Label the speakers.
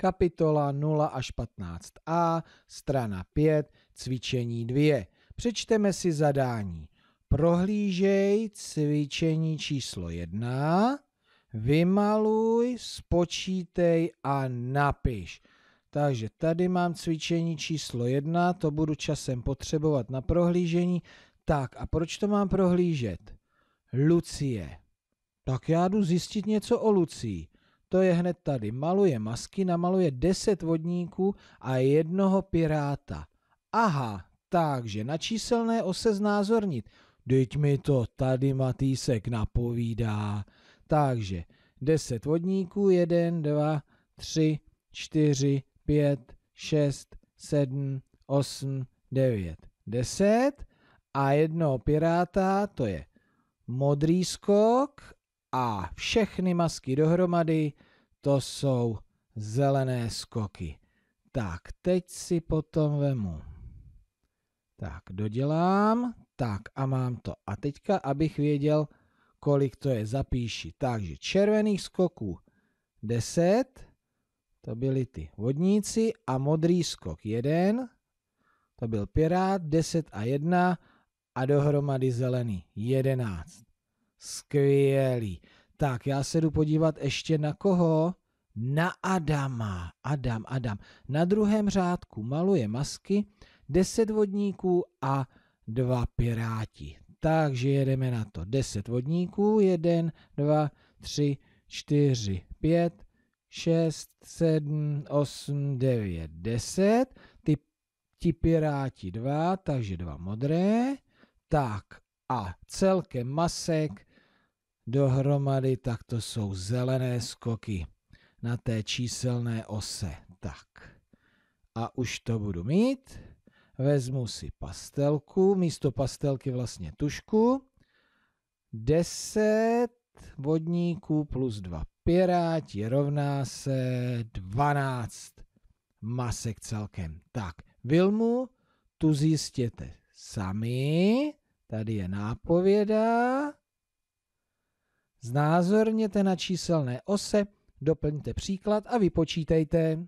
Speaker 1: kapitola 0 až 15a, strana 5, cvičení 2. Přečteme si zadání. Prohlížej cvičení číslo 1, vymaluj, spočítej a napiš. Takže tady mám cvičení číslo 1, to budu časem potřebovat na prohlížení. Tak a proč to mám prohlížet? Lucie. Tak já jdu zjistit něco o Lucii to je hned tady. Maluje masky, namaluje deset vodníků a jednoho piráta. Aha, takže na číselné ose znázornit. Teď mi to tady Matýsek napovídá. Takže deset vodníků, jeden, dva, tři, čtyři, pět, šest, sedm, osm, devět, deset a jednoho piráta, to je modrý skok a všechny masky dohromady, to jsou zelené skoky. Tak, teď si potom vemu. Tak, dodělám. Tak a mám to. A teďka, abych věděl, kolik to je, zapíši. Takže červených skoků 10, to byly ty vodníci, a modrý skok 1, to byl pirát, 10 a 1 a dohromady zelený 11. Skvělý. Tak, já se jdu podívat ještě na koho? Na Adama. Adam, Adam. Na druhém řádku maluje masky, deset vodníků a dva piráti. Takže jedeme na to. Deset vodníků, jeden, dva, tři, čtyři, pět, šest, sedm, osm, devět, deset. Ty, ti piráti dva, takže dva modré. Tak a celkem masek dohromady, tak to jsou zelené skoky na té číselné ose. Tak. A už to budu mít. Vezmu si pastelku, místo pastelky vlastně tušku. 10 vodníků plus 2 piráti rovná se 12 masek celkem. Tak, Vilmu tu zjistěte sami. Tady je nápověda. Znázorněte na číselné ose, doplňte příklad a vypočítejte.